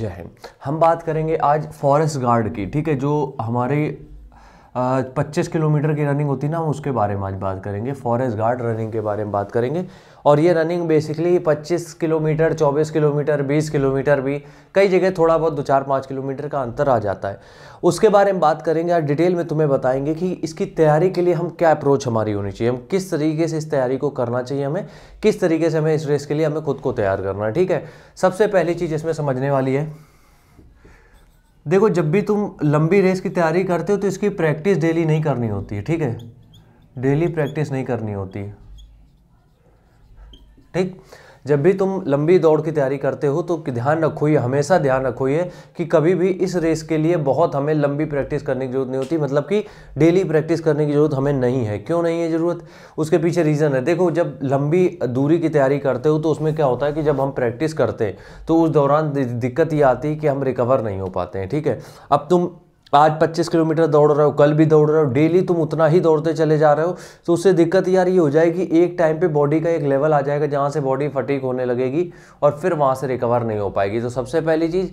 जय हिंद हम बात करेंगे आज फॉरेस्ट गार्ड की ठीक है जो हमारे पच्चीस किलोमीटर की रनिंग होती ना हम उसके बारे में आज बात करेंगे फॉरेस्ट गार्ड रनिंग के बारे में बात करेंगे और ये running basically 25 kilometre 24 kilometre 20 kilometre भी कई जगह थोड़ा बहुत दो चार पाँच किलोमीटर का अंतर आ जाता है उसके बारे में बात करेंगे और डिटेल में तुम्हें बताएंगे कि इसकी तैयारी के लिए हम क्या अप्रोच हमारी होनी चाहिए हम किस तरीके से इस तैयारी को करना चाहिए हमें किस तरीके से हमें इस रेस के लिए हमें खुद को तैयार करना है ठीक है सबसे पहली चीज़ इसमें समझने वाली है देखो जब भी तुम लंबी रेस की तैयारी करते हो तो इसकी प्रैक्टिस डेली नहीं करनी होती है ठीक है डेली प्रैक्टिस नहीं करनी होती ठीक जब भी तुम लंबी दौड़ की तैयारी करते हो तो ध्यान रखो ये हमेशा ध्यान रखो ये कि कभी भी इस रेस के लिए बहुत हमें लंबी प्रैक्टिस करने की जरूरत नहीं होती मतलब कि डेली प्रैक्टिस करने की ज़रूरत हमें नहीं है क्यों नहीं है ज़रूरत उसके पीछे रीज़न है देखो जब लंबी दूरी की तैयारी करते हो तो उसमें क्या होता है कि जब हम प्रैक्टिस करते हैं तो उस दौरान दिक्कत ये आती है कि हम रिकवर नहीं हो पाते हैं ठीक है अब तुम आज 25 किलोमीटर दौड़ रहे हो कल भी दौड़ रहे हो डेली तुम उतना ही दौड़ते चले जा रहे हो तो उससे दिक्कत यार ये हो जाएगी एक टाइम पे बॉडी का एक लेवल आ जाएगा जहाँ से बॉडी फटीक होने लगेगी और फिर वहाँ से रिकवर नहीं हो पाएगी तो सबसे पहली चीज़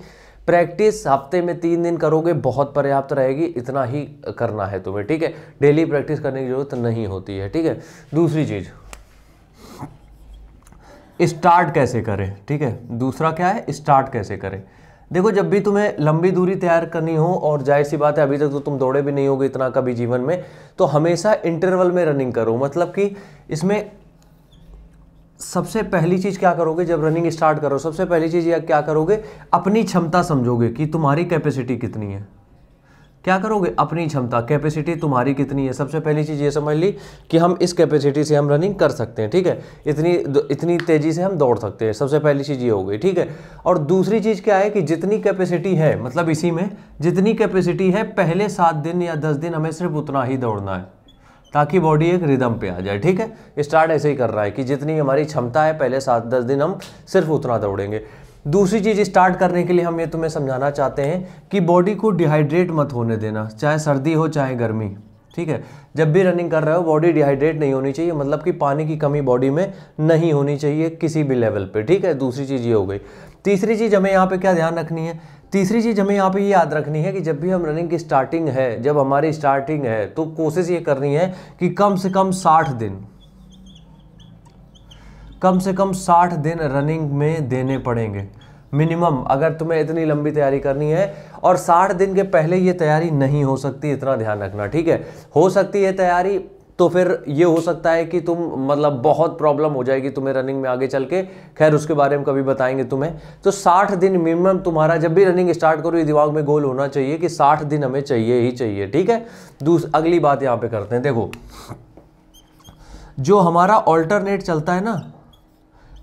प्रैक्टिस हफ्ते में तीन दिन करोगे बहुत पर्याप्त रहेगी इतना ही करना है तुम्हें ठीक है डेली प्रैक्टिस करने की ज़रूरत नहीं होती है ठीक है दूसरी चीज़ स्टार्ट कैसे करें ठीक है दूसरा क्या है स्टार्ट कैसे करें देखो जब भी तुम्हें लंबी दूरी तैयार करनी हो और जाहिर सी बात है अभी तक तो तुम दौड़े भी नहीं होगे इतना कभी जीवन में तो हमेशा इंटरवल में रनिंग करो मतलब कि इसमें सबसे पहली चीज़ क्या करोगे जब रनिंग स्टार्ट करो सबसे पहली चीज़ क्या करोगे अपनी क्षमता समझोगे कि तुम्हारी कैपेसिटी कितनी है क्या करोगे अपनी क्षमता कैपेसिटी तुम्हारी कितनी है सबसे पहली चीज़ ये समझ ली कि हम इस कैपेसिटी से हम रनिंग कर सकते हैं ठीक है इतनी इतनी तेज़ी से हम दौड़ सकते हैं सबसे पहली चीज़ ये हो गई ठीक है और दूसरी चीज़ क्या है कि जितनी कैपेसिटी है मतलब इसी में जितनी कैपेसिटी है पहले सात दिन या दस दिन हमें सिर्फ उतना ही दौड़ना है ताकि बॉडी एक रिदम पे आ जाए ठीक है स्टार्ट ऐसे ही कर रहा है कि जितनी हमारी क्षमता है पहले सात दस दिन हम सिर्फ उतना दौड़ेंगे दूसरी चीज़ स्टार्ट करने के लिए हम ये तुम्हें समझाना चाहते हैं कि बॉडी को डिहाइड्रेट मत होने देना चाहे सर्दी हो चाहे गर्मी ठीक है जब भी रनिंग कर रहे हो बॉडी डिहाइड्रेट नहीं होनी चाहिए मतलब कि पानी की कमी बॉडी में नहीं होनी चाहिए किसी भी लेवल पे ठीक है दूसरी चीज़ ये हो गई तीसरी चीज़ हमें यहाँ पे क्या ध्यान रखनी है तीसरी चीज़ हमें यहाँ पे ये याद रखनी है कि जब भी हम रनिंग की स्टार्टिंग है जब हमारी स्टार्टिंग है तो कोशिश ये करनी है कि कम से कम साठ दिन कम से कम साठ दिन रनिंग में देने पड़ेंगे मिनिमम अगर तुम्हें इतनी लंबी तैयारी करनी है और साठ दिन के पहले ये तैयारी नहीं हो सकती इतना ध्यान रखना ठीक है हो सकती है तैयारी तो फिर ये हो सकता है कि तुम मतलब बहुत प्रॉब्लम हो जाएगी तुम्हें रनिंग में आगे चल के खैर उसके बारे में कभी बताएंगे तुम्हें तो 60 दिन मिनिमम तुम्हारा जब भी रनिंग स्टार्ट करो ये दिमाग में गोल होना चाहिए कि 60 दिन हमें चाहिए ही चाहिए ठीक है दूस अगली बात यहाँ पे करते हैं देखो जो हमारा ऑल्टरनेट चलता है ना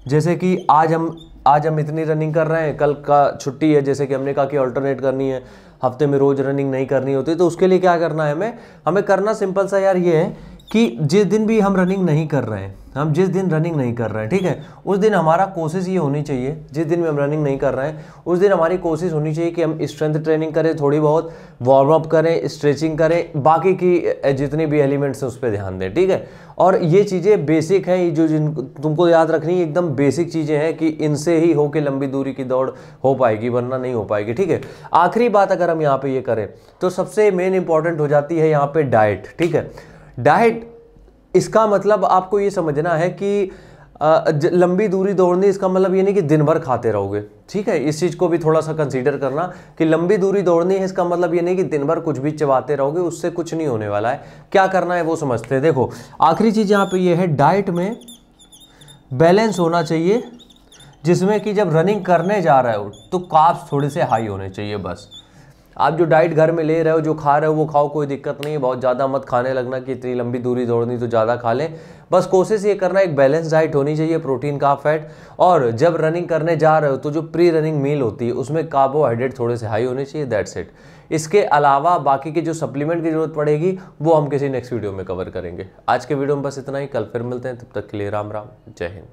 जैसे कि आज हम आज हम इतनी रनिंग कर रहे हैं कल का छुट्टी है जैसे कि हमने कहा कि ऑल्टरनेट करनी है हफ्ते में रोज़ रनिंग नहीं करनी होती तो उसके लिए क्या करना है हमें हमें करना सिंपल सा यार ये है कि जिस दिन भी हम रनिंग नहीं कर रहे हैं हम जिस दिन रनिंग नहीं कर रहे हैं ठीक है उस दिन हमारा कोशिश ये होनी चाहिए जिस दिन में हम रनिंग नहीं कर रहे हैं उस दिन हमारी कोशिश होनी चाहिए कि हम स्ट्रेंथ ट्रेनिंग करें थोड़ी बहुत वार्म अप करें स्ट्रेचिंग करें बाकी की जितने भी एलिमेंट्स हैं उस पर ध्यान दें ठीक है और ये चीज़ें बेसिक हैं जो जिन तुमको याद रखनी है एकदम बेसिक चीज़ें हैं कि इनसे ही होकर लंबी दूरी की दौड़ हो पाएगी वरना नहीं हो पाएगी ठीक है आखिरी बात अगर हम यहाँ पर ये करें तो सबसे मेन इंपॉर्टेंट हो जाती है यहाँ पर डाइट ठीक है डाइट इसका मतलब आपको ये समझना है कि लंबी दूरी दौड़ने इसका मतलब ये नहीं कि दिन भर खाते रहोगे ठीक है इस चीज़ को भी थोड़ा सा कंसीडर करना कि लंबी दूरी दौड़नी है इसका मतलब ये नहीं कि दिन भर कुछ भी चबाते रहोगे उससे कुछ नहीं होने वाला है क्या करना है वो समझते हैं देखो आखिरी चीज़ यहाँ पे ये है डाइट में बैलेंस होना चाहिए जिसमें कि जब रनिंग करने जा रहे हो तो काप्स थोड़े से हाई होने चाहिए बस आप जो डाइट घर में ले रहे हो जो खा रहे हो वो खाओ कोई दिक्कत नहीं है बहुत ज़्यादा मत खाने लगना कि इतनी लंबी दूरी दौड़नी तो ज़्यादा खा लें बस कोशिश ये करना एक बैलेंस डाइट होनी चाहिए प्रोटीन का फैट और जब रनिंग करने जा रहे हो तो जो प्री रनिंग मील होती है उसमें कार्बोहाइड्रेट थोड़े से हाई होने चाहिए दैट्स इट इसके अलावा बाकी के जो सप्लीमेंट की ज़रूरत पड़ेगी वो हम किसी नेक्स्ट वीडियो में कवर करेंगे आज के वीडियो में बस इतना ही कल फिर मिलते हैं तब तक के लिए राम राम जय हिंद